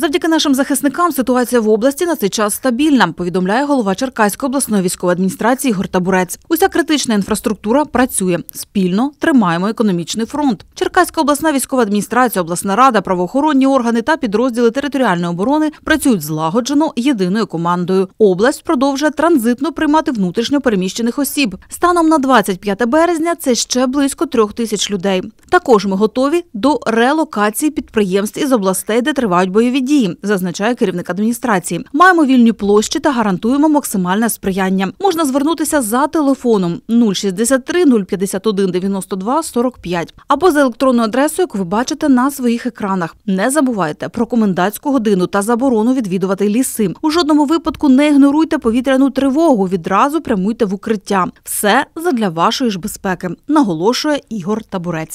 Завдяки нашим захисникам ситуація в області на цей час стабільна, повідомляє голова Черкаської обласної військової адміністрації Гортабурець. Уся критична інфраструктура працює спільно, тримаємо економічний фронт. Черкаська обласна військова адміністрація, обласна рада, правоохоронні органи та підрозділи територіальної оборони працюють злагоджено єдиною командою. Область продовжує транзитно приймати внутрішньо переміщених осіб. Станом на 25 березня це ще близько трьох тисяч людей. Також ми готові до релокації підприємств із областей, де тривають бойові дії, зазначає керівник адміністрації. Маємо вільні площі та гарантуємо максимальне сприяння. Можна звернутися за телефоном 063 051 92 45 або за електронною адресою, яку ви бачите на своїх екранах. Не забувайте про комендантську годину та заборону відвідувати ліси. У жодному випадку не ігноруйте повітряну тривогу. Відразу прямуйте в укриття. Все задля вашої ж безпеки, наголошує Ігор Табурець.